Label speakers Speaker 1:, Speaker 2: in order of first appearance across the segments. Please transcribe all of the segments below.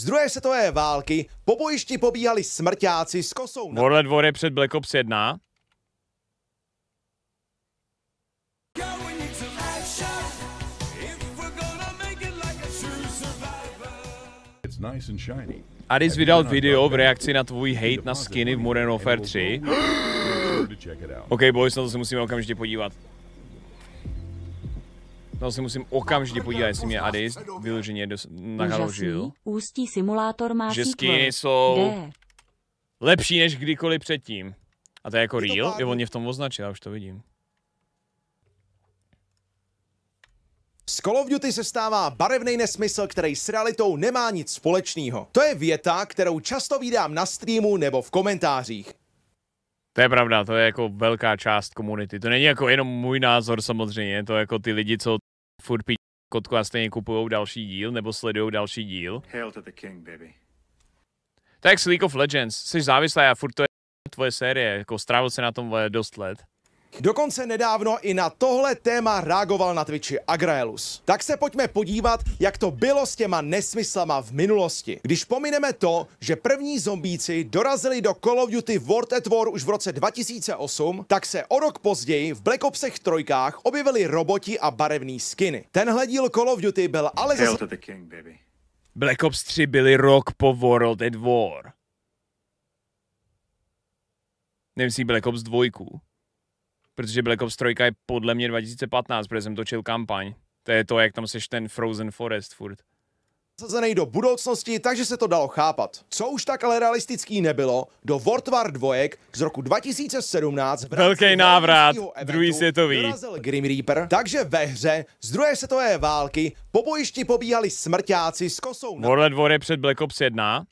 Speaker 1: Z druhé světové války po bojišti pobíhali smrťáci s kosou
Speaker 2: na... World War je před Black Ops 1. Aris vydal video v reakci na tvůj hate na skiny v Modern Warfare 3. OK, boys, na to se musíme okamžitě podívat. No si musím okamžitě podívat, jestli mě Adis vyloženě nahaložil. Ústí simulátor má Že skin jsou D. lepší než kdykoliv předtím. A to je jako real? Jo, on mě v tom označil, já už to vidím.
Speaker 1: Z Call of Duty se stává barevný nesmysl, který s realitou nemá nic společného. To je věta, kterou často vydám na streamu nebo v komentářích.
Speaker 2: To je pravda, to je jako velká část komunity. To není jako jenom můj názor samozřejmě, to je jako ty lidi, co furt pí kotku a stejně kupujou další díl, nebo sledují další díl. Hail to the king, baby. Tak s League of Legends, jsi závislá a furt to je tvoje série, jako strávil se na tom dost let. Dokonce nedávno i na tohle téma reagoval
Speaker 1: na Twitchi Agraelus. Tak se pojďme podívat, jak to bylo s těma nesmyslama v minulosti. Když pomineme to, že první zombíci dorazili do Call of Duty World at War už v roce 2008, tak se o rok později v Black Opsech trojkách objevili roboti a barevný skiny. Tenhle díl Call of Duty byl ale zase...
Speaker 2: Black Ops 3 byly rok po World at War. Nevím si Black Ops 2 protože Black Ops 3 je podle mě 2015, protože jsem točil kampaň. To je to, jak tam seš ten Frozen Forest furt
Speaker 1: zasazený do budoucnosti, takže se to dalo chápat. Co už tak ale realistický nebylo, do World War 2 z roku 2017 Velký návrat, druhý světový. Grim Reaper, takže ve hře z druhé světové války po bojišti pobíhali smrťáci s kosou.
Speaker 2: World War je před Black Ops 1,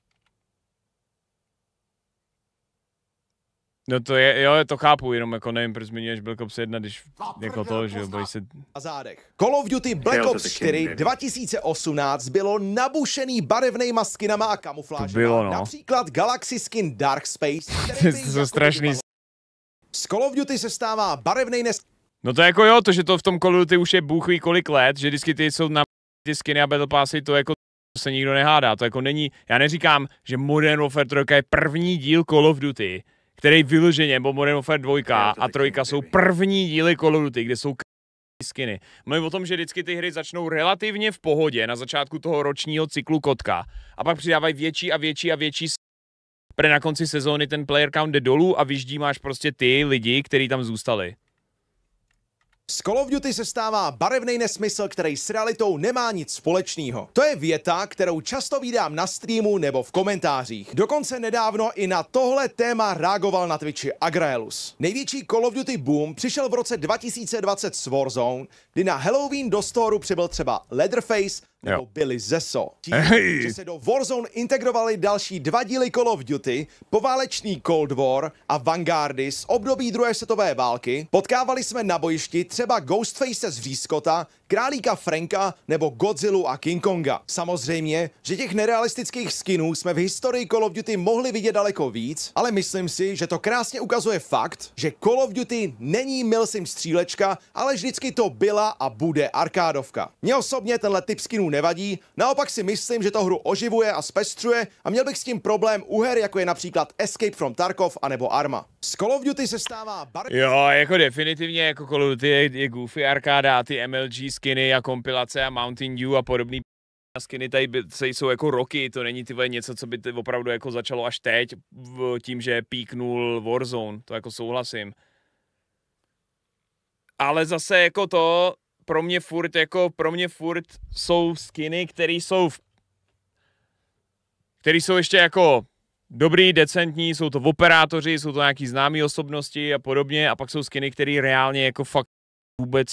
Speaker 2: No to je, jo, to chápu, jenom jako nevím, proč zmiňuješ Black Ops 1, když jako to, že jo, bojí se... A zádech. Call of Duty Black Ops 4
Speaker 1: 2018 bylo nabušený barevnýma skinama a kamuflážema. Bylo, no. Například Galaxy skin Dark Space, je jako
Speaker 2: to jsou strašný Z Call of Duty se stává barevnej nes... No to jako jo, to, že to v tom Call of Duty už je bůh ví kolik let, že vždycky ty jsou na ty skiny a battle passy, to jako se nikdo nehádá, to jako není, já neříkám, že Modern Warfare 3 je první díl Call of Duty, který vyloženě, bo Modern Warfare 2 a 3 jsou první díly Call of Duty, kde jsou skiny. Mluvím o tom, že vždycky ty hry začnou relativně v pohodě na začátku toho ročního cyklu kotka a pak přidávají větší a větší a větší Pre na konci sezóny ten player count jde dolů a máš prostě ty lidi, kteří tam zůstali.
Speaker 1: Z Call of Duty se stává barevný nesmysl, který s realitou nemá nic společného. To je věta, kterou často vídám na streamu nebo v komentářích. Dokonce nedávno i na tohle téma reagoval na Twitchi Agraelus. Největší Call of Duty boom přišel v roce 2020 s Warzone, kdy na Halloween do storu přibyl třeba Leatherface nebo jo. Billy Zeso. Tím, hey. že se do Warzone integrovali další dva díly Call of Duty, poválečný Cold War a Vanguardy z období druhé světové války, potkávali jsme na bojišti třeba Ghostface z Řízkota Králíka Franka nebo Godzilla a King Konga. Samozřejmě, že těch nerealistických skinů jsme v historii Call of Duty mohli vidět daleko víc, ale myslím si, že to krásně ukazuje fakt, že Call of Duty není milsim střílečka, ale vždycky to byla a bude arkádovka. Mně osobně tenhle typ skinů nevadí, naopak si myslím, že to hru oživuje a zpestřuje a měl bych s tím problém u her, jako je například Escape from Tarkov anebo Arma. Z Call of Duty se stává bar...
Speaker 2: Jo, jako definitivně, jako Call of Duty je, je goofy arkáda a ty MLG skiny a kompilace a Mountain Dew a podobný a skiny tady jsou jako roky, to není ty něco, co by opravdu jako začalo až teď tím, že píknul Warzone, to jako souhlasím. Ale zase jako to, pro mě furt jako, pro mě furt jsou skiny, které jsou v který jsou ještě jako dobrý, decentní, jsou to operátoři, jsou to nějaký známé osobnosti a podobně a pak jsou skiny, které reálně jako fakt vůbec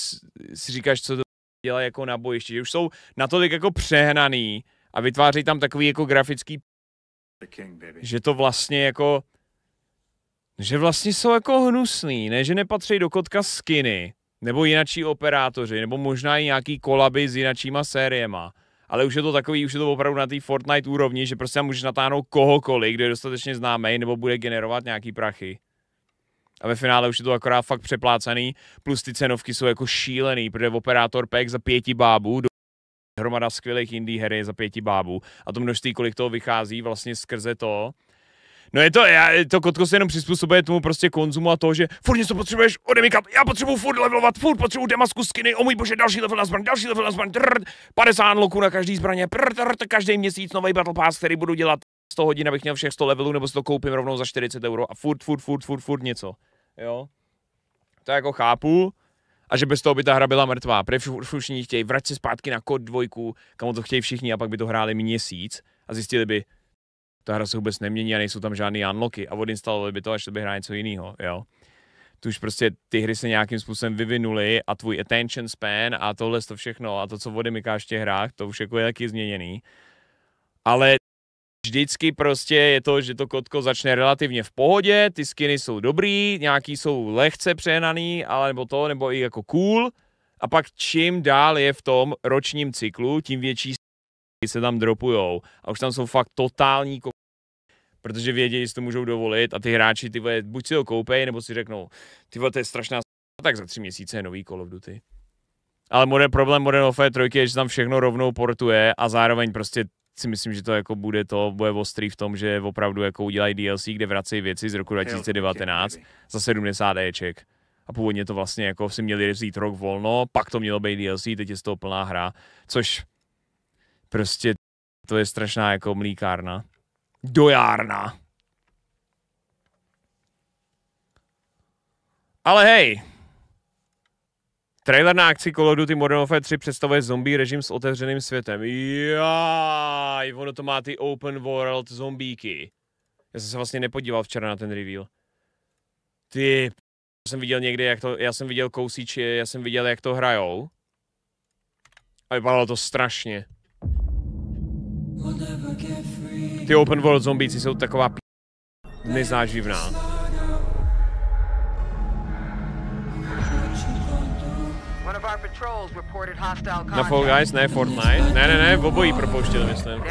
Speaker 2: si říkáš, co to dělají jako na bojišti, že už jsou natolik jako přehnaný a vytváří tam takový jako grafický king, že to vlastně jako že vlastně jsou jako hnusný, ne, že nepatří do kotka skiny, nebo jinačí operátoři, nebo možná i nějaký kolaby s jinačíma sériema. Ale už je to takový, už je to opravdu na té Fortnite úrovni, že prostě můžeš natáhnout kohokoliv, kdo je dostatečně známý, nebo bude generovat nějaký prachy. A ve finále už je to akorát fakt přeplácený, plus ty cenovky jsou jako šílený, protože operátor pek za pěti bábů do hromada skvělých indie hery za pěti bábů a to množství, kolik toho vychází vlastně skrze to, No je to, já, to kotko se jenom přizpůsobuje tomu prostě konzumu a to, že furt něco potřebuješ odemikat, já potřebuji furt levelovat, furt potřebuji demasku skiny, o můj bože, další level na zbraň, další level na zbraň, trrr, 50 loků na každý zbraně, prr, každý měsíc nový battle pass, který budu dělat 100 hodin, abych měl všech 100 levelů, nebo si to koupím rovnou za 40 euro a furt, furt, furt, furt, furt něco. Jo? To jako chápu, a že bez toho by ta hra byla mrtvá. Protože všichni chtějí, vrať se zpátky na kod dvojku, kam to chtějí všichni a pak by to hráli měsíc a zjistili by, ta hra se vůbec nemění a nejsou tam žádný unlocky a odinstalovali by to, až to by hrál něco jiného, jo. Tu už prostě ty hry se nějakým způsobem vyvinuly a tvůj attention span a tohle to všechno a to, co odemykáš v těch hrách, to už jako je taky změněný. Ale vždycky prostě je to, že to kotko začne relativně v pohodě, ty skiny jsou dobrý, nějaký jsou lehce přehnaný, ale nebo to, nebo i jako cool. A pak čím dál je v tom ročním cyklu, tím větší se tam dropujou. A už tam jsou fakt totální ko- protože vědí, jestli to můžou dovolit a ty hráči ty vole, buď si ho koupej, nebo si řeknou, ty vole, to je strašná no tak za tři měsíce je nový Call of Duty. Ale modern, problém Modern Warfare 3 je, že tam všechno rovnou portuje a zároveň prostě si myslím, že to jako bude to, bude ostrý v tom, že opravdu jako udělají DLC, kde vracejí věci z roku 2019 za 70 Eček. A původně to vlastně jako si měli vzít rok volno, pak to mělo být DLC, teď je z toho plná hra, což prostě to je strašná jako mlíkárna. Dojárna. Ale hej, Trailer na akci Call of Duty Modern Warfare 3 představuje zombie režim s otevřeným světem. Jaj, ono to má ty open world zombíky. Já jsem se vlastně nepodíval včera na ten reveal. Ty, jsem viděl někdy, jak to, já jsem viděl kousíči, já jsem viděl, jak to hrajou. A vypadalo to strašně. Ty open world zombíci jsou taková p... nezáživná. Na Fall Guys, ne Fortnite. Ne, ne, ne, v obojí propouštěl, myslím.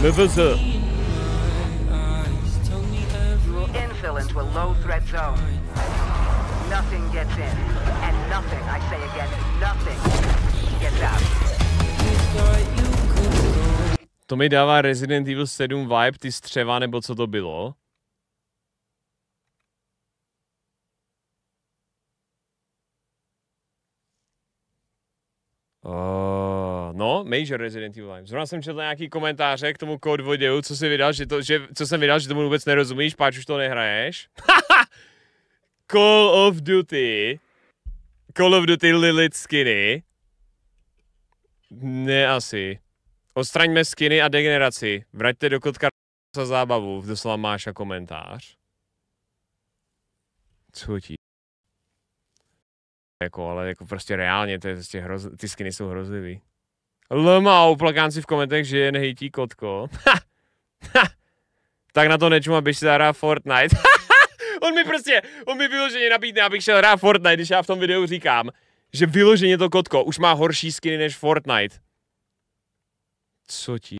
Speaker 1: MVZ. Infill into a low threat zone. Nothing gets in. And nothing, I say again, nothing gets out.
Speaker 2: To mi dává Resident Evil 7 vibe, ty střeva, nebo co to bylo. Uh, no, Major Resident Evil vibe. Zrovna jsem četl nějaký komentáře k tomu code videu, co jsi vydal, že to, že, co jsem vydal, že tomu vůbec nerozumíš, páč už to nehraješ. Call of Duty. Call of Duty Lilith Skinny. Ne asi. Odstraňme skiny a degeneraci. Vraťte do kotka za zábavu. Doslova máš a komentář. Co ti? Jako, ale jako prostě reálně, to je prostě hroz... ty skiny jsou hrozivý. Lma, uplakánci v komentech, že je nehejtí kotko. tak na to nečum, abych si zahrál Fortnite. on mi prostě, on mi vyloženě nabídne, abych šel hrát Fortnite, když já v tom videu říkám, že vyloženě to kotko už má horší skiny než Fortnite co ti?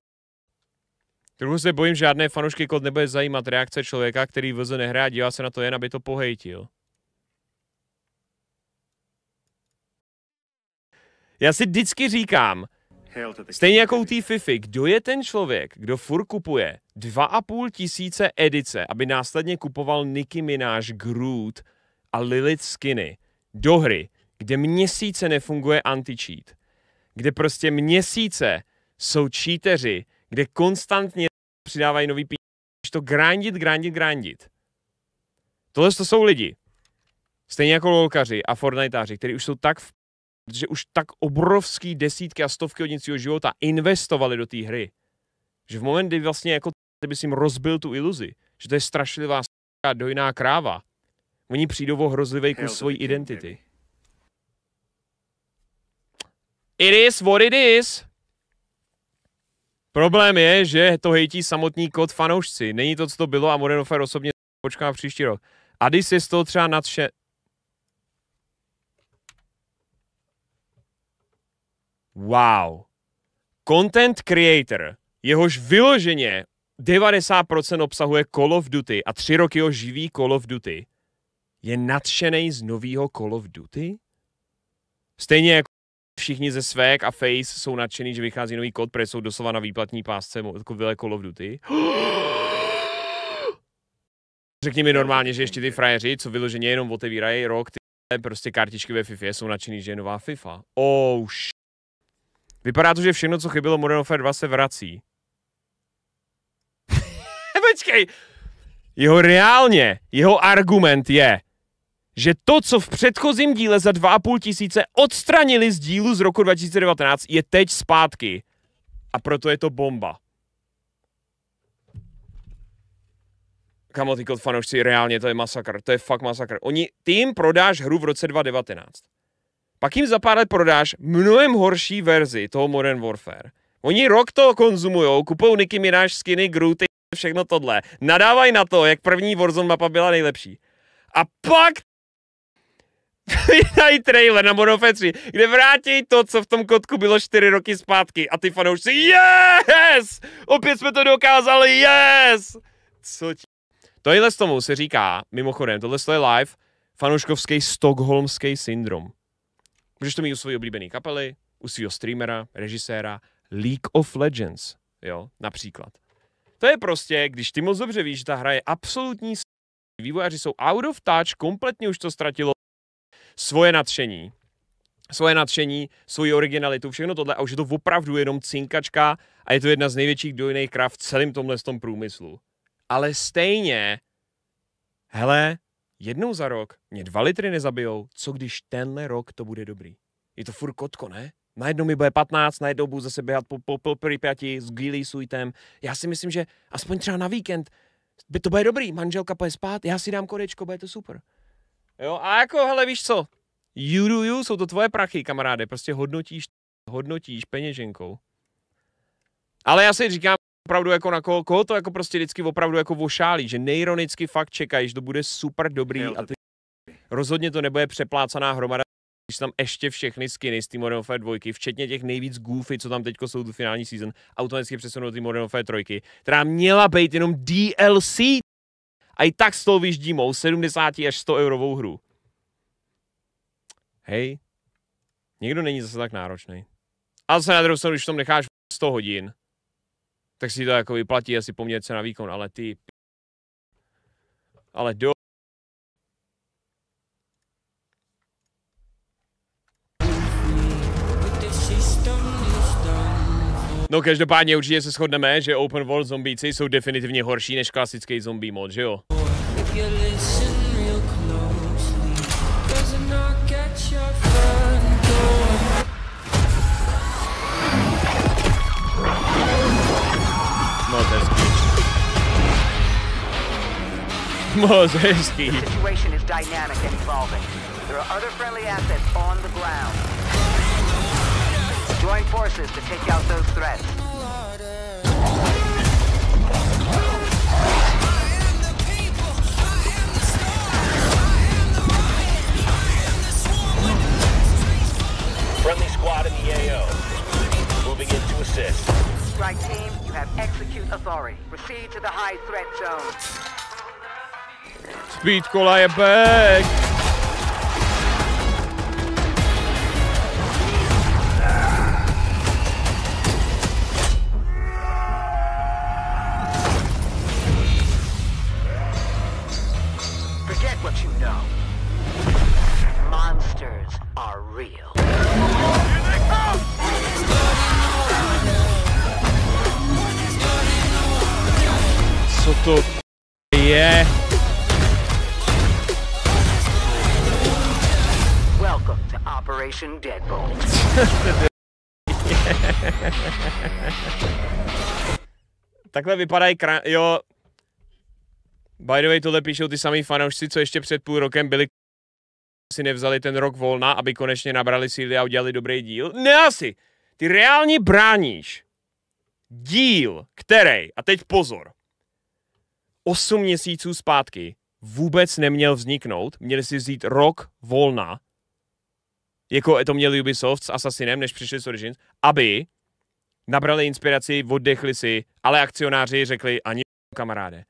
Speaker 2: Trochu se bojím, že žádné fanoušky kód nebude zajímat reakce člověka, který vlze nehrá, dívá se na to jen, aby to pohejtil. Já si vždycky říkám, stejně jako u té Fifi, kdo je ten člověk, kdo furt kupuje dva a půl tisíce edice, aby následně kupoval Nicki Minaj, Groot a Lilith Skinny do hry, kde měsíce nefunguje anti-cheat, kde prostě měsíce jsou cheateři, kde konstantně přidávají nový když to grindit, grindit, grindit. Tohle to jsou lidi. Stejně jako lolkaři a fortnitáři, kteří už jsou tak v protože už tak obrovský desítky a stovky hodin svého života investovali do té hry, že v moment, kdy vlastně jako ty bys jim rozbil tu iluzi, že to je strašlivá dojná kráva, oni přijdou o hrozlivý kus svojí identity. It is what it is. Problém je, že to hejtí samotní kód fanoušci. Není to, co to bylo a Modern Warfare osobně počká příští rok. Adis je z toho třeba nadše... Wow. Content creator, jehož vyloženě 90% obsahuje Call of Duty a tři roky ho živí Call of Duty, je nadšený z nového Call of Duty? Stejně jako všichni ze Svek a Face jsou nadšený, že vychází nový kód, protože jsou doslova na výplatní pásce jako vyle Call of Duty. Řekni mi normálně, že ještě ty frajeři, co vyloženě jenom otevírají rok, ty prostě kartičky ve FIFA jsou nadšený, že je nová FIFA. Oh, š. Vypadá to, že všechno, co chybělo Modern Warfare 2, se vrací. Počkej! Jeho reálně, jeho argument je, že to, co v předchozím díle za 2,5 tisíce odstranili z dílu z roku 2019, je teď zpátky. A proto je to bomba. Kamo, ty fanoušci, reálně to je masakr, to je fakt masakr. Oni, ty jim prodáš hru v roce 2019. Pak jim za pár let prodáš mnohem horší verzi toho Modern Warfare. Oni rok to konzumují, kupou Nicky Mináš, skiny, Grooty, všechno tohle. Nadávají na to, jak první Warzone mapa byla nejlepší. A pak vydají trailer na Warfare 3, kde vrátí to, co v tom kotku bylo 4 roky zpátky. A ty fanoušci, yes! Opět jsme to dokázali, yes! Co ti... Tohle s tomu se říká, mimochodem, tohle je live, fanouškovský stockholmský syndrom. Můžeš to mít u své oblíbené kapely, u svého streamera, režiséra, League of Legends, jo, například. To je prostě, když ty moc dobře víš, že ta hra je absolutní vývojáři jsou out of touch, kompletně už to ztratilo svoje nadšení, svoje nadšení, svoji originalitu, všechno tohle a už je to opravdu jenom cinkačka a je to jedna z největších dojných krav v celém tomhle tom průmyslu. Ale stejně, hele, jednou za rok mě dva litry nezabijou, co když tenhle rok to bude dobrý. Je to furt kotko, ne? Najednou mi bude 15, najednou budu zase běhat po, po, po Pripyati s Gili Suitem. Já si myslím, že aspoň třeba na víkend by to bude dobrý, manželka bude spát, já si dám korečko, bude to super. Jo, a jako, hele, víš co, you do you, jsou to tvoje prachy, kamaráde, prostě hodnotíš, hodnotíš peněženkou. Ale já si říkám, opravdu jako na koho, koho to jako prostě vždycky opravdu jako vošálí, že neironicky fakt čekají, že to bude super dobrý jo, a ty rozhodně to nebude přeplácaná hromada, když tam ještě všechny skiny z té Modern Warfare 2, včetně těch nejvíc goofy, co tam teď jsou do finální season, automaticky přesunou do té Modern Warfare 3, která měla být jenom DLC, a i tak s toho vyždímou 70 až 100 eurovou hru. Hej, někdo není zase tak náročný. A se na druhou stranu, když tom necháš 100 hodin, tak si to jako vyplatí asi poměrce na výkon, ale ty... Ale do No každopádně určitě se shodneme, že open world zombíci jsou definitivně horší než klasický zombie mod, že jo? Moc no, hezký.
Speaker 1: No, Join forces to take out those threats. Friendly squad in the AO. Moving in to assist. Strike team, you have execute authority. Proceed to the high threat zone.
Speaker 2: Speed call, I am back.
Speaker 1: Operation Deadbolt.
Speaker 2: Takhle vypadají krá... Jo. By the way, tohle píšou ty samý fanoušci, co ještě před půl rokem byli si nevzali ten rok volna, aby konečně nabrali síly a udělali dobrý díl. Ne asi! Ty reálně bráníš díl, který, a teď pozor, 8 měsíců zpátky vůbec neměl vzniknout, měli si vzít rok volna jako to měli Ubisoft s Assassinem, než přišli s Origins, aby nabrali inspiraci, oddechli si, ale akcionáři řekli ani kamaráde.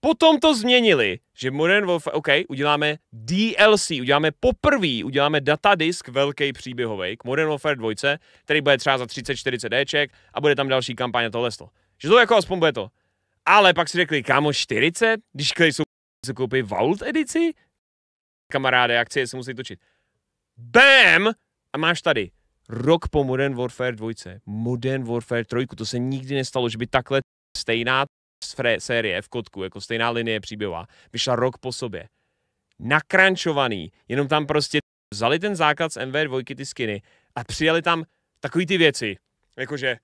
Speaker 2: Potom to změnili, že Modern Warfare, OK, uděláme DLC, uděláme poprvé, uděláme datadisk velký příběhový k Modern Warfare 2, který bude třeba za 30-40 Dček a bude tam další kampaně tohle. Sto. Že to jako aspoň bude to. Ale pak si řekli, kámo, 40, když jsou si koupí Vault edici? Kamaráde, akcie se musí točit. BAM! A máš tady rok po Modern Warfare 2, Modern Warfare 3, to se nikdy nestalo, že by takhle stejná fré- série v kotku, jako stejná linie příběhová, vyšla rok po sobě. Nakrančovaný, jenom tam prostě vzali ten základ z MV2, ty skiny, a přijali tam takový ty věci, jakože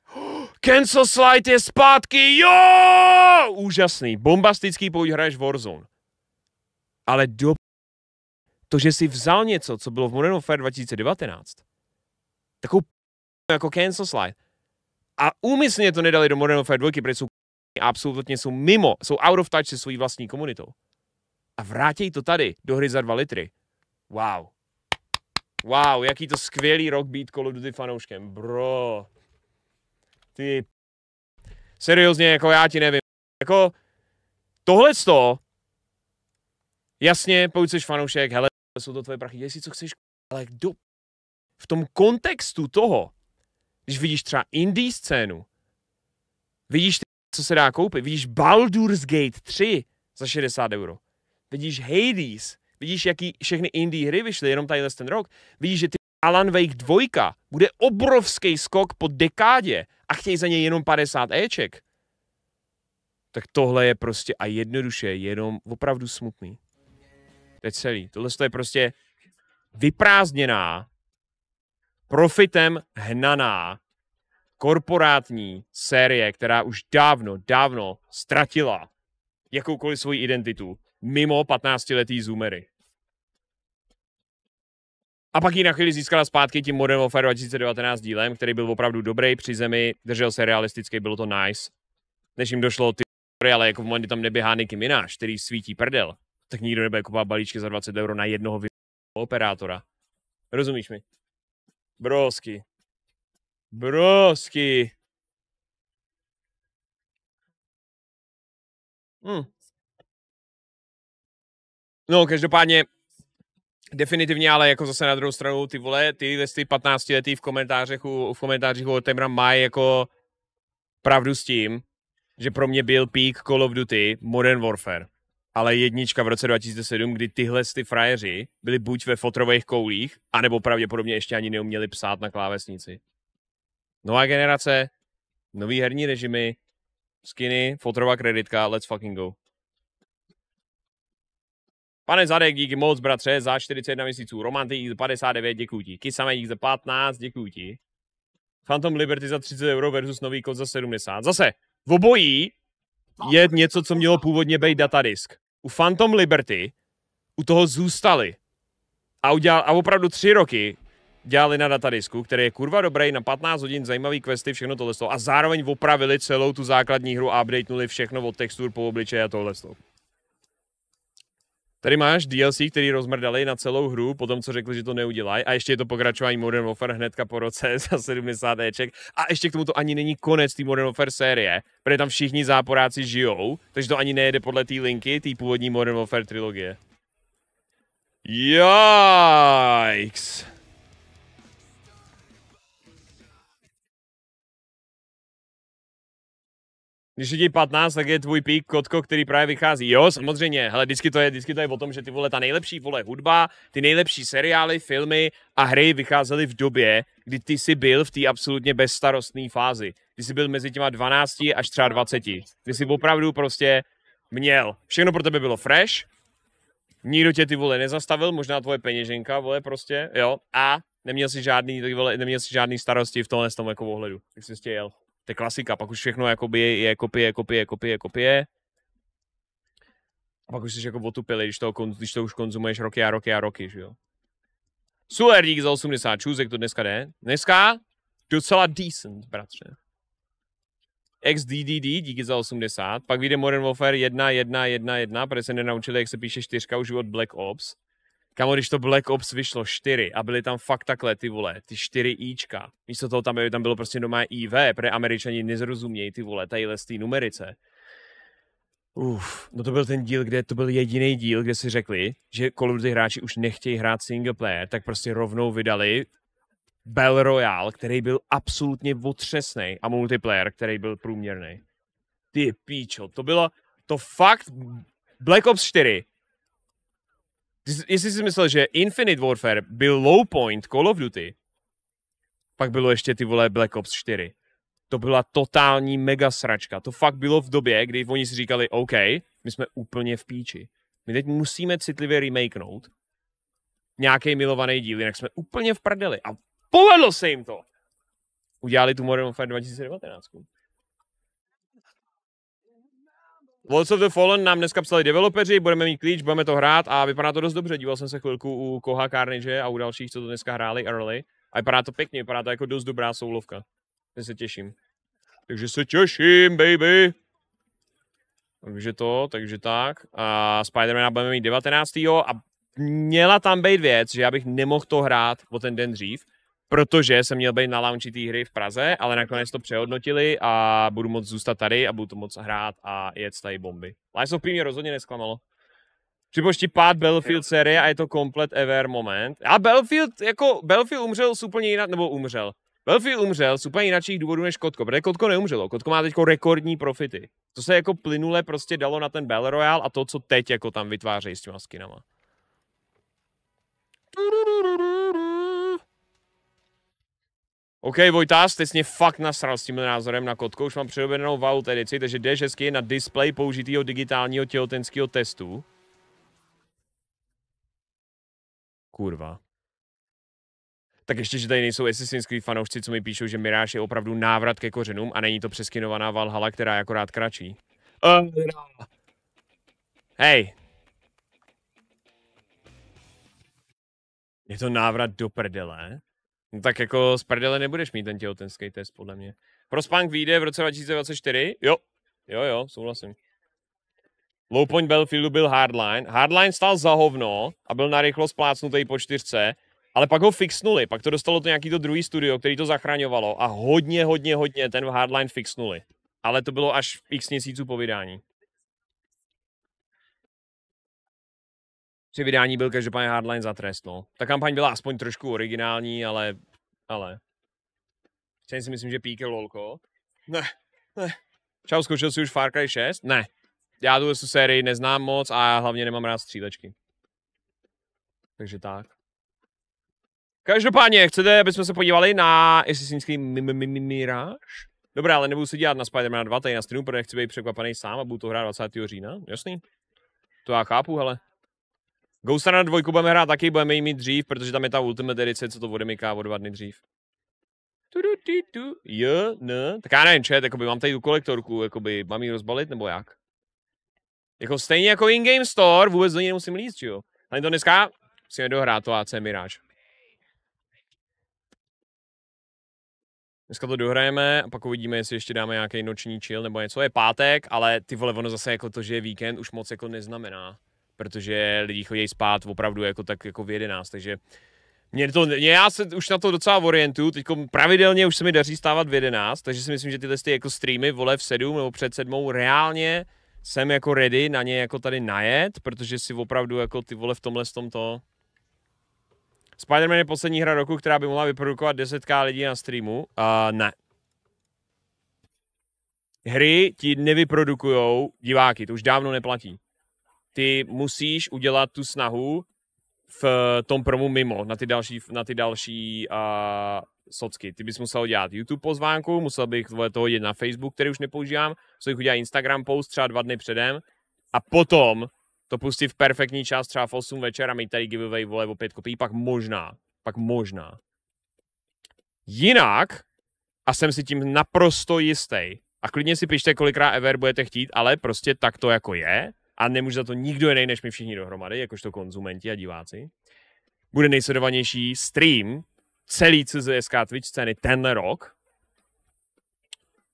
Speaker 2: Cancel Slide je zpátky, jo! Úžasný, bombastický, pojď hraješ Warzone. Ale do to, že si vzal něco, co bylo v Modern Warfare 2019, takovou jako cancel slide, a úmyslně to nedali do Modern Warfare 2, protože jsou absolutně jsou mimo, jsou out of touch se svojí vlastní komunitou. A vrátí to tady, do hry za dva litry. Wow. Wow, jaký to skvělý rok být Call of Duty fanouškem, bro. Ty Seriózně, jako já ti nevím. Jako tohle to, jasně, pokud jsi fanoušek, hele, jsou to tvoje prachy, dělej si, co chceš, ale kdo v tom kontextu toho, když vidíš třeba indie scénu, vidíš, ty, co se dá koupit, vidíš Baldur's Gate 3 za 60 euro, vidíš Hades, vidíš, jaký všechny indie hry vyšly jenom tady ten rok, vidíš, že ty Alan Wake 2 bude obrovský skok po dekádě a chtějí za něj jenom 50 Eček. Tak tohle je prostě a jednoduše jenom opravdu smutný. To je celý. Tohle je prostě vyprázdněná, profitem hnaná korporátní série, která už dávno, dávno ztratila jakoukoliv svoji identitu mimo 15-letý zoomery. A pak ji na chvíli získala zpátky tím Modern Warfare 2019 dílem, který byl opravdu dobrý při zemi, držel se realisticky, bylo to nice. Než jim došlo ty ale jako v momentě tam neběhá Nicky Mináš, který svítí prdel tak nikdo nebude kupovat balíčky za 20 euro na jednoho operátora. Rozumíš mi? Brosky. Brosky. Hmm. No, každopádně definitivně, ale jako zase na druhou stranu ty vole, ty, ty 15 letý v komentářích u, v komentářích u Temra mají jako pravdu s tím, že pro mě byl peak Call of Duty Modern Warfare ale jednička v roce 2007, kdy tyhle ty frajeři byli buď ve fotrových koulích, anebo pravděpodobně ještě ani neuměli psát na klávesnici. Nová generace, nový herní režimy, skiny, fotrová kreditka, let's fucking go. Pane Zadek, díky moc, bratře, za 41 měsíců. Romantik za 59, děkuji ti. Kysamejík za 15, děkuji ti. Phantom Liberty za 30 euro versus nový kod za 70. Zase, v obojí je něco, co mělo původně být datadisk u Phantom Liberty u toho zůstali a, udělal, a opravdu tři roky dělali na datadisku, který je kurva dobrý, na 15 hodin zajímavý questy, všechno tohle a zároveň opravili celou tu základní hru a updatenuli všechno od textur po obličeje a tohle Tady máš DLC, který rozmrdali na celou hru, potom co řekli, že to neudělají, a ještě je to pokračování Modern Warfare hnedka po roce za 70 Eček. A ještě k tomu to ani není konec té Modern Warfare série, protože tam všichni záporáci žijou, takže to ani nejede podle té linky, té původní Modern Warfare trilogie. Yikes. když je ti 15, tak je tvůj pík kotko, který právě vychází. Jo, samozřejmě, hele, vždycky to je, vždycky to je o tom, že ty vole, ta nejlepší vole hudba, ty nejlepší seriály, filmy a hry vycházely v době, kdy ty jsi byl v té absolutně bezstarostné fázi. Ty jsi byl mezi těma 12 až třeba 20. Ty jsi opravdu prostě měl. Všechno pro tebe bylo fresh, nikdo tě ty vole nezastavil, možná tvoje peněženka, vole prostě, jo, a neměl si žádný, ty vole, neměl si žádný starosti v tomhle tom jako ohledu, tak jsi jel. To je klasika, pak už všechno jakoby je kopie, jako kopie, jako kopie, jako kopie. A pak už jsi jako otupili, když to, když to už konzumuješ roky a roky a roky, že jo. Super, díky za 80, čůzek to dneska jde. Dneska docela decent, bratře. XDDD, díky za 80. Pak vyjde Modern Warfare 1, 1, 1, 1, protože se nenaučili, jak se píše čtyřka už od Black Ops. Kamo, když to Black Ops vyšlo 4 a byly tam fakt takhle ty vole, ty 4 Ička. Místo toho tam, tam bylo prostě doma IV, protože američani nezrozumějí ty vole, tadyhle z té numerice. Uf, no to byl ten díl, kde to byl jediný díl, kde si řekli, že kolem ty hráči už nechtějí hrát single player, tak prostě rovnou vydali Bell Royale, který byl absolutně otřesný a multiplayer, který byl průměrný. Ty píčo, to bylo, to fakt Black Ops 4 Jestli jsi myslel, že Infinite Warfare byl low point Call of Duty, pak bylo ještě ty vole Black Ops 4. To byla totální mega sračka. To fakt bylo v době, kdy oni si říkali, OK, my jsme úplně v píči. My teď musíme citlivě remakenout nějaký milovaný díl, jinak jsme úplně v prdeli. A povedlo se jim to. Udělali tu Modern Warfare 2019. Worlds of the Fallen nám dneska psali developeři, budeme mít klíč, budeme to hrát a vypadá to dost dobře. Díval jsem se chvilku u Koha Carnage a u dalších, co to dneska hráli early. A vypadá to pěkně, vypadá to jako dost dobrá soulovka. Já se těším. Takže se těším, baby. Takže to, takže tak. A Spidermana budeme mít 19. a měla tam být věc, že já bych nemohl to hrát o ten den dřív, protože jsem měl být na launchi té hry v Praze, ale nakonec to přehodnotili a budu moc zůstat tady a budu to moc hrát a jet tady bomby. Lies of P mě rozhodně nesklamalo. Připoští pát Battlefield série a je to komplet ever moment. A Battlefield, jako Battlefield umřel s úplně jinak, nebo umřel. Battlefield umřel z úplně jiných důvodů než Kotko, protože Kotko neumřelo. Kotko má teď rekordní profity. To se jako plynule prostě dalo na ten Battle Royale a to, co teď jako tam vytvářejí s těma skinama. OK, vojtás, teď mě fakt nasral s tím názorem na kotku, už mám předobenou Vault edici, takže jdeš hezky na display použitýho digitálního těhotenského testu. Kurva. Tak ještě, že tady nejsou Assassin's Creed fanoušci, co mi píšou, že Miráš je opravdu návrat ke kořenům a není to přeskinovaná Valhalla, která je akorát kratší. Eh, hej! Je to návrat do prdele? No tak jako z prdele nebudeš mít ten těhotenský test, podle mě. Prospánk vyjde v roce 2024? Jo. Jo, jo, souhlasím. Low point Battlefieldu byl Hardline. Hardline stál za hovno a byl narychlo splácnutý po čtyřce, ale pak ho fixnuli, pak to dostalo to nějaký to druhý studio, který to zachraňovalo a hodně, hodně, hodně ten Hardline fixnuli. Ale to bylo až x měsíců po vydání. při vydání byl každopádně Hardline za trest, no. Ta kampaň byla aspoň trošku originální, ale, ale. Stejně si myslím, že píkel lolko. Ne, ne. Čau, zkoušel jsi už Far Cry 6? Ne. Já tu sérii neznám moc a já hlavně nemám rád střílečky. Takže tak. Každopádně, chcete, abychom se podívali na Assassin's Mirage? Dobrá, ale nebudu se dělat na Spider-Man 2 tady na streamu, protože chci být překvapený sám a budu to hrát 20. října. Jasný. To já chápu, hele. Ghost na dvojku budeme hrát taky, budeme ji mít dřív, protože tam je ta Ultimate edice, co to odemyká o dva dny dřív. Tu, tu, tu, tu. Jo, ne. Tak já nevím, čet, jakoby mám tady tu kolektorku, jakoby mám ji rozbalit, nebo jak? Jako stejně jako in-game store, vůbec do ní nemusím líst, jo. Ale to dneska musíme dohrát to AC Mirage. Dneska to dohrajeme a pak uvidíme, jestli ještě dáme nějaký noční chill nebo něco. Je pátek, ale ty vole, ono zase jako to, že je víkend, už moc jako neznamená protože lidi chodí spát opravdu jako tak jako v 11, takže mě to, mě já se už na to docela orientuju, teď pravidelně už se mi daří stávat v 11, takže si myslím, že tyhle ty jako streamy vole v 7 nebo před 7 reálně jsem jako ready na ně jako tady najet, protože si opravdu jako ty vole v tomhle tom to... Spider-Man je poslední hra roku, která by mohla vyprodukovat 10k lidí na streamu. Uh, ne. Hry ti nevyprodukujou diváky, to už dávno neplatí ty musíš udělat tu snahu v eh, tom promu mimo, na ty další, na ty další uh, socky. Ty bys musel dělat YouTube pozvánku, musel bych toho jít na Facebook, který už nepoužívám, musel bych udělat Instagram post třeba dva dny předem a potom to pustit v perfektní čas třeba v 8 večer a mít tady giveaway vole o pět kopií, pak možná, pak možná. Jinak, a jsem si tím naprosto jistý, a klidně si pište, kolikrát ever budete chtít, ale prostě tak to jako je, a nemůže za to nikdo jiný než my všichni dohromady, jakožto konzumenti a diváci, bude nejsledovanější stream celý CZSK Twitch scény ten rok.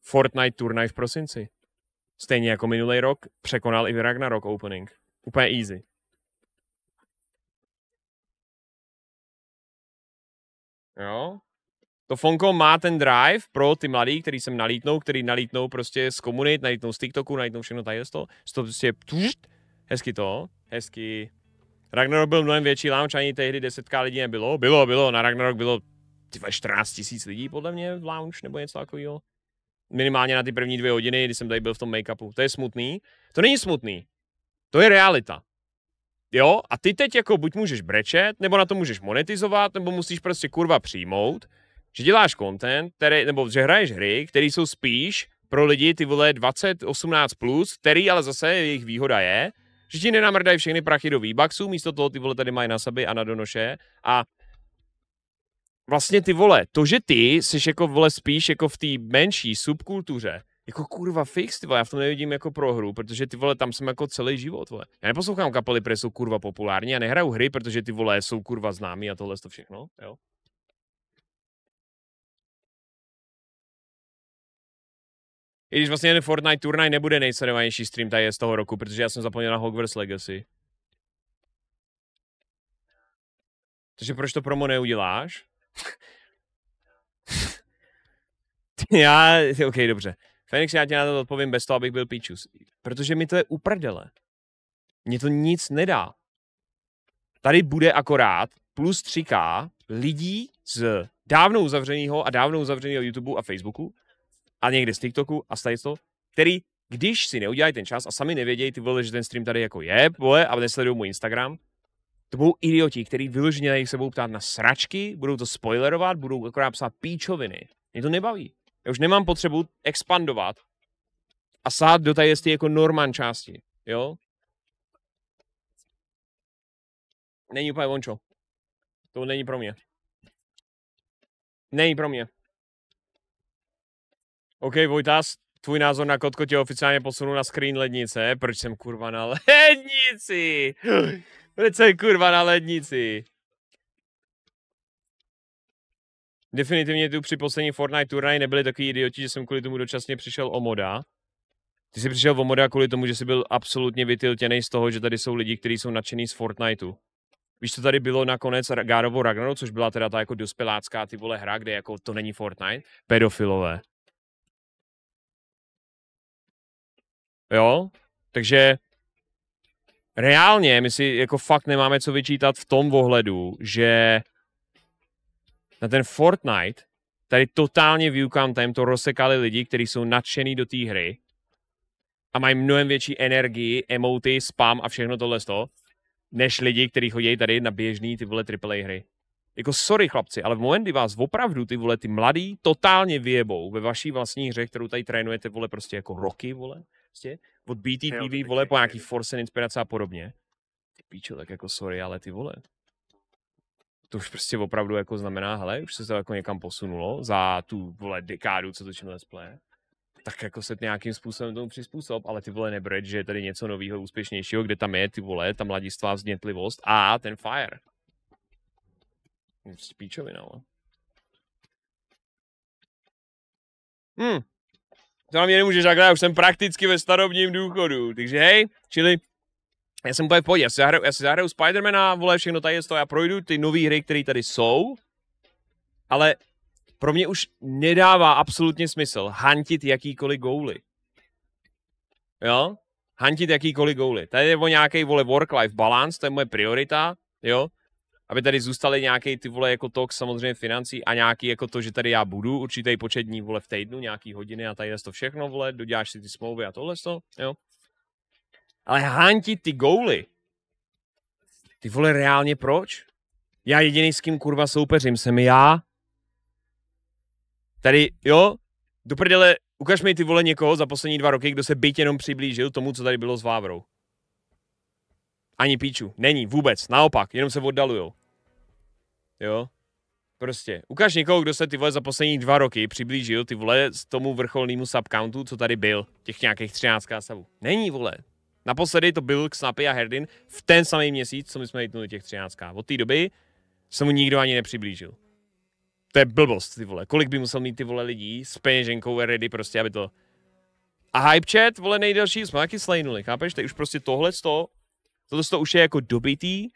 Speaker 2: Fortnite turnaj v prosinci. Stejně jako minulý rok překonal i Ragnarok opening. Úplně easy. Jo? to Fonko má ten drive pro ty mladí, který sem nalítnou, který nalítnou prostě z komunit, nalítnou z TikToku, nalítnou všechno tady z toho, to prostě pšt, hezky to, hezky. Ragnarok byl mnohem větší launch, ani tehdy desetka lidí nebylo, bylo, bylo, na Ragnarok bylo ty 14 tisíc lidí podle mě v lounge nebo něco takového. Minimálně na ty první dvě hodiny, kdy jsem tady byl v tom make-upu. To je smutný. To není smutný. To je realita. Jo, a ty teď jako buď můžeš brečet, nebo na to můžeš monetizovat, nebo musíš prostě kurva přijmout, že děláš content, který, nebo že hraješ hry, které jsou spíš pro lidi ty vole 20, 18 plus, který ale zase jejich výhoda je, že ti nenamrdají všechny prachy do výbaxů, místo toho ty vole tady mají na sebe a na donoše a vlastně ty vole, to, že ty jsi jako vole spíš jako v té menší subkultuře, jako kurva fix, ty vole, já v tom nevidím jako hru, protože ty vole, tam jsem jako celý život, vole. Já neposlouchám kapely, protože jsou kurva populární, já nehraju hry, protože ty vole jsou kurva známí a tohle to všechno, jo. I když vlastně ten Fortnite turnaj nebude nejsledovanější stream tady z toho roku, protože já jsem zapomněl na Hogwarts Legacy. Takže proč to promo neuděláš? já, ok, dobře. Fenix, já ti na to odpovím bez toho, abych byl píčus. Protože mi to je uprdele. Mně to nic nedá. Tady bude akorát plus 3K lidí z dávno uzavřeného a dávno uzavřeného YouTube a Facebooku, a někde z TikToku a z to, který, když si neudělají ten čas a sami nevědějí, ty vole, že ten stream tady jako je, vole, a nesledují můj Instagram, to budou idioti, který vyloženě se budou ptát na sračky, budou to spoilerovat, budou akorát psát píčoviny. Mě to nebaví. Já už nemám potřebu expandovat a sát do tady jestli jako normán části, jo? Není úplně vončo. To není pro mě. Není pro mě. OK, Vojtas, tvůj názor na kotko tě oficiálně posunul na screen lednice. Proč jsem kurva na lednici? Proč jsem kurva na lednici? Definitivně tu při poslední Fortnite turnaj nebyli takový idioti, že jsem kvůli tomu dočasně přišel o moda. Ty jsi přišel o moda kvůli tomu, že jsi byl absolutně vytiltěný z toho, že tady jsou lidi, kteří jsou nadšený z Fortniteu. Víš, co tady bylo nakonec Gárovo Ragnarok, což byla teda ta jako dospělácká ty vole hra, kde jako to není Fortnite, pedofilové. Jo? Takže reálně my si jako fakt nemáme co vyčítat v tom ohledu, že na ten Fortnite tady totálně výukám time to rozsekali lidi, kteří jsou nadšený do té hry a mají mnohem větší energii, emoty, spam a všechno tohle z toho, než lidi, kteří chodí tady na běžný ty vole AAA hry. Jako sorry chlapci, ale v moment, kdy vás opravdu ty vole ty mladí totálně vyjebou ve vaší vlastní hře, kterou tady trénujete vole prostě jako roky vole, prostě, od BTPV, vole, po nějaký Forsen inspirace a podobně. Ty píčo, tak jako sorry, ale ty vole. To už prostě opravdu jako znamená, hele, už se to jako někam posunulo za tu, vole, dekádu, co točím let's play tak jako se nějakým způsobem tomu přizpůsob, ale ty vole nebred, že je tady něco nového, úspěšnějšího, kde tam je ty vole, ta mladistvá vznětlivost a ten fire. Spíčovina, prostě ale. Hmm, to na mě nemůžeš takhle, já už jsem prakticky ve starobním důchodu, takže hej, čili já jsem úplně v pohodě, já si zahraju, já si zahraju Spidermana, vole, všechno tady je toho, já projdu ty nové hry, které tady jsou, ale pro mě už nedává absolutně smysl hantit jakýkoliv góly. Jo? Hantit jakýkoliv góly. Tady je o nějaký vole work-life balance, to je moje priorita, jo? aby tady zůstaly nějaký ty vole jako tok samozřejmě financí a nějaký jako to, že tady já budu určitý počet dní vole v týdnu, nějaký hodiny a tady je to všechno vole, doděláš si ty smlouvy a tohle to, jo. Ale hánti ty góly, ty vole reálně proč? Já jediný s kým kurva soupeřím jsem já. Tady, jo, do prdele, ukaž mi ty vole někoho za poslední dva roky, kdo se byť jenom přiblížil tomu, co tady bylo s Vávrou. Ani píču. Není, vůbec. Naopak, jenom se oddalujou. Jo? Prostě. Ukaž někoho, kdo se ty vole za poslední dva roky přiblížil ty vole z tomu vrcholnému subcountu, co tady byl. Těch nějakých 13 stavů. Není vole. Naposledy to byl Snapy a Herdin v ten samý měsíc, co my jsme jitnuli těch 13. Od té doby se mu nikdo ani nepřiblížil. To je blbost, ty vole. Kolik by musel mít ty vole lidí s peněženkou ready prostě, aby to... A hype chat, vole nejdelší, jsme taky slejnuli, chápeš? Teď už prostě tohle toho Tohle to už je jako dobitý.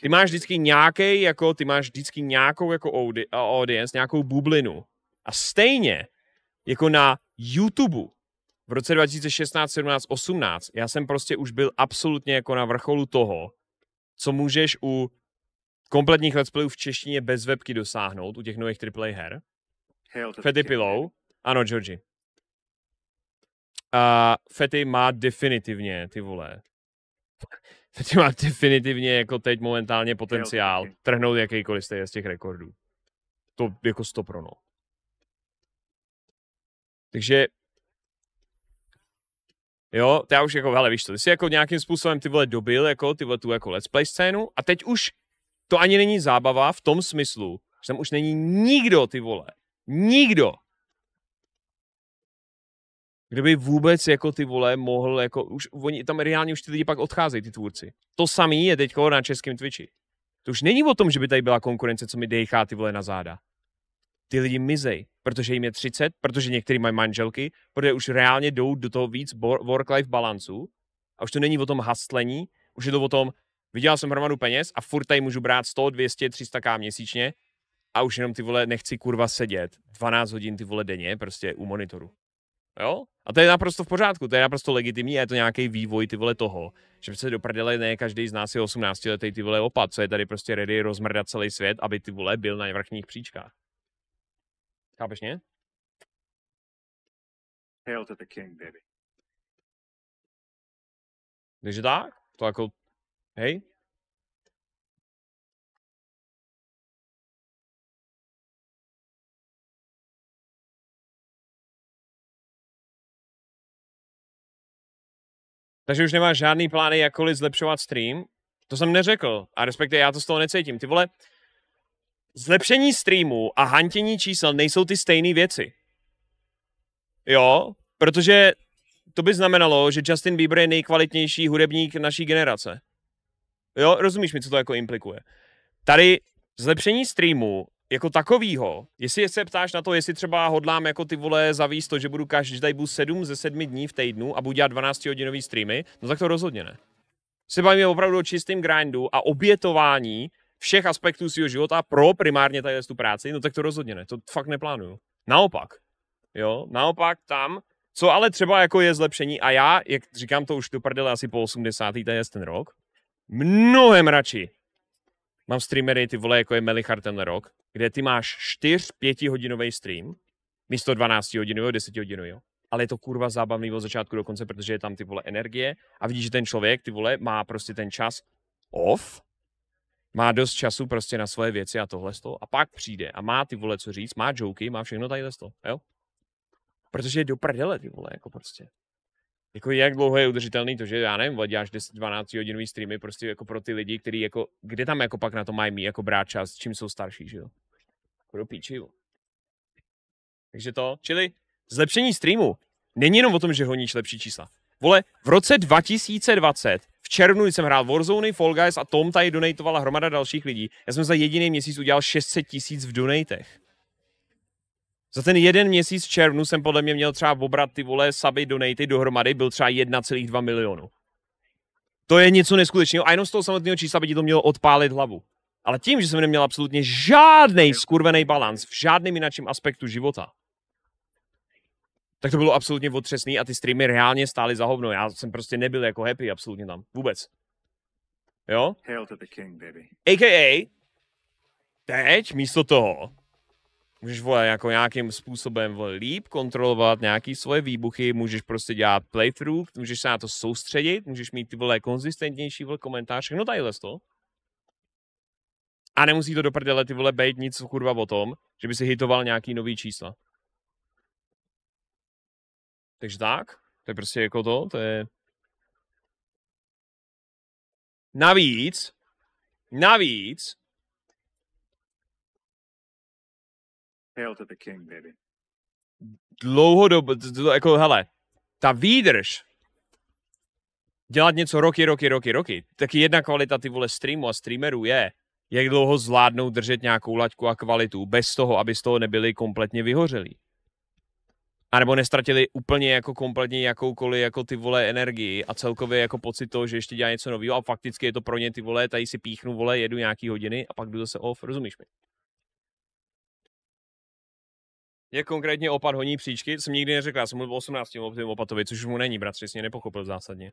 Speaker 2: Ty máš vždycky nějaký, jako, ty máš vždycky nějakou jako audience, nějakou bublinu. A stejně jako na YouTube v roce 2016, 17, 18, já jsem prostě už byl absolutně jako na vrcholu toho, co můžeš u kompletních let's playů v češtině bez webky dosáhnout u těch nových triple her. Fety Pillow. Ano, Georgi. A Fety má definitivně, ty vole. Teď má definitivně jako teď momentálně potenciál trhnout jakýkoliv z těch rekordů. To jako sto pro no. Takže Jo, to já už jako, hele, víš to, ty jsi jako nějakým způsobem ty vole dobil, jako ty vole tu jako let's play scénu a teď už to ani není zábava v tom smyslu, že tam už není nikdo, ty vole, nikdo, kdyby vůbec jako ty vole mohl, jako už oni, tam reálně už ty lidi pak odcházejí, ty tvůrci. To samý je teď na českém Twitchi. To už není o tom, že by tady byla konkurence, co mi dejchá ty vole na záda. Ty lidi mizej, protože jim je 30, protože některý mají manželky, protože už reálně jdou do toho víc work-life balancu a už to není o tom haslení, už je to o tom, viděl jsem hromadu peněz a furt tady můžu brát 100, 200, 300k měsíčně a už jenom ty vole nechci kurva sedět 12 hodin ty vole denně prostě u monitoru. Jo? A to je naprosto v pořádku, to je naprosto legitimní a je to nějaký vývoj ty vole toho, že se do prdele ne každý z nás je 18 letý ty vole opat, co je tady prostě ready rozmrdat celý svět, aby ty vole byl na vrchních příčkách. Chápeš mě?
Speaker 1: Hail to the king, baby.
Speaker 2: Takže tak, to jako, hej, Takže už nemáš žádný plány, jakkoliv zlepšovat stream? To jsem neřekl. A respektive já to z toho necítím. Ty vole, zlepšení streamu a hantění čísel nejsou ty stejné věci. Jo, protože to by znamenalo, že Justin Bieber je nejkvalitnější hudebník naší generace. Jo, rozumíš mi, co to jako implikuje. Tady zlepšení streamu jako takovýho, jestli se ptáš na to, jestli třeba hodlám jako ty vole zavíst to, že budu každý budu 7 ze 7 dní v týdnu a budu dělat 12 hodinový streamy, no tak to rozhodně ne. Se bavíme opravdu o čistém grindu a obětování všech aspektů svého života pro primárně tady tu práci, no tak to rozhodně ne, to fakt neplánuju. Naopak, jo, naopak tam, co ale třeba jako je zlepšení a já, jak říkám to už do prdele asi po 80. tady je ten rok, mnohem radši mám streamery ty vole, jako je Melichar ten rok, kde ty máš 4-5 hodinový stream, místo 12 hodinového, 10 hodinového. Ale je to kurva zábavný od začátku do konce, protože je tam ty vole energie a vidíš, že ten člověk, ty vole, má prostě ten čas off, má dost času prostě na svoje věci a tohle sto a pak přijde a má ty vole co říct, má joky, má všechno tady to, jo? Protože je do prdele, ty vole, jako prostě jako jak dlouho je udržitelný to, že já nevím, děláš 10-12 hodinový streamy prostě jako pro ty lidi, kteří jako, kde tam jako pak na to mají mít, jako brát čas, čím jsou starší, že jo? Pro jako píči, jo. Takže to, čili zlepšení streamu není jenom o tom, že honíš lepší čísla. Vole, v roce 2020, v červnu, jsem hrál Warzone, Fall Guys a Tom tady donatovala hromada dalších lidí, já jsem za jediný měsíc udělal 600 tisíc v donatech. Za ten jeden měsíc v červnu jsem podle mě měl třeba obrat ty vole saby donaty dohromady, byl třeba 1,2 milionu. To je něco neskutečného a jenom z toho samotného čísla by ti to mělo odpálit hlavu. Ale tím, že jsem neměl absolutně žádný skurvený balans v žádném jiném aspektu života, tak to bylo absolutně otřesný a ty streamy reálně stály za hovno. Já jsem prostě nebyl jako happy absolutně tam. Vůbec. Jo? Hail to the king, baby. AKA, teď místo toho, můžeš vole, jako nějakým způsobem vole, líp kontrolovat nějaký svoje výbuchy, můžeš prostě dělat playthrough, můžeš se na to soustředit, můžeš mít ty vole konzistentnější vole komentář, všechno tadyhle to. A nemusí to do prdele ty vole být nic kurva o tom, že by si hitoval nějaký nový čísla. Takže tak, to je prostě jako to, to je... Navíc, navíc, Hail to the king, baby. Dlouhodobě, jako hele, ta výdrž, dělat něco roky, roky, roky, roky, taky jedna kvalita ty vole streamu a streamerů je, jak dlouho zvládnou držet nějakou laťku a kvalitu bez toho, aby z toho nebyli kompletně vyhořelí. A nebo nestratili úplně jako kompletně jakoukoliv jako ty vole energii a celkově jako pocit toho, že ještě dělá něco nového a fakticky je to pro ně ty vole, tady si píchnu vole, jedu nějaký hodiny a pak jdu zase off, rozumíš mi? jak konkrétně opat honí příčky, jsem nikdy neřekl, já jsem mluvil 18 o Tim Opatovi, což mu není, bratře, jsi mě nepochopil zásadně.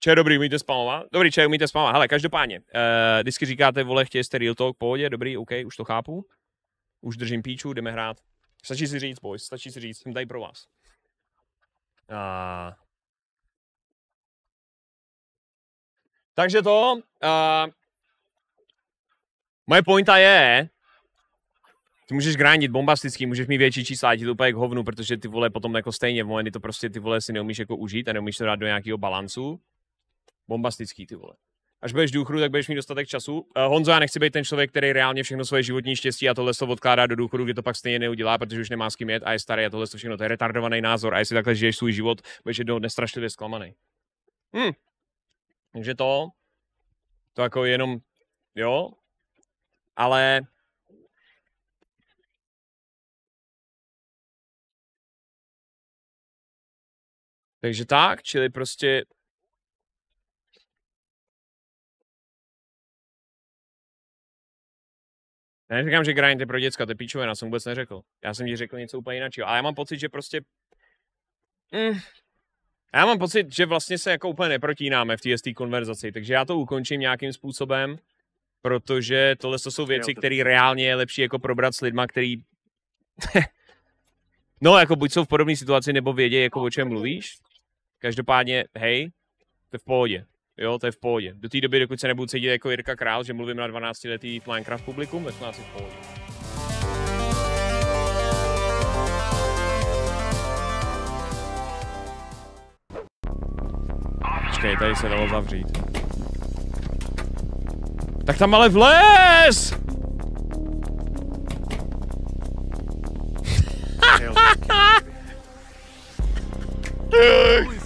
Speaker 2: Če, dobrý, umíte spamovat? Dobrý, če, umíte spamovat. Hele, každopádně, uh, vždycky říkáte, vole, chtěli jste real talk, pohodě, dobrý, OK, už to chápu. Už držím píču, jdeme hrát. Stačí si říct, boys, stačí si říct, jsem tady pro vás. A... Uh... Takže to, uh... moje pointa je, ty můžeš gránit bombastický, můžeš mít větší čísla, a ti to úplně k hovnu, protože ty vole potom jako stejně v momenty to prostě ty vole si neumíš jako užít a neumíš to dát do nějakého balancu. Bombastický ty vole. Až budeš důchodu, tak budeš mít dostatek času. Uh, Honzo, já nechci být ten člověk, který reálně všechno svoje životní štěstí a tohle to odkládá do důchodu, kdy to pak stejně neudělá, protože už nemá s kým jet a je starý a tohle to všechno. To je retardovaný názor. A jestli takhle žiješ svůj život, budeš jednou nestrašlivě zklamaný. Hmm. Takže to, to jako jenom, jo, ale
Speaker 1: Takže tak, čili prostě
Speaker 2: Já neříkám, že grind je pro děcka, to je píčovina, jsem vůbec neřekl. Já jsem ti řekl něco úplně jiného, ale já mám pocit, že prostě... Mm. Já mám pocit, že vlastně se jako úplně neprotínáme v té konverzaci, takže já to ukončím nějakým způsobem, protože tohle to jsou věci, které reálně je lepší jako probrat s lidma, který... no, jako buď jsou v podobné situaci, nebo vědějí, jako o čem mluvíš. Každopádně, hej, to je v pohodě. Jo, to je v pohodě. Do té doby, dokud se nebudu cítit jako Jirka Král, že mluvím na 12-letý Minecraft publikum, tak jsme asi v pohodě. Počkej, tady se dalo zavřít. Tak tam ale vlez!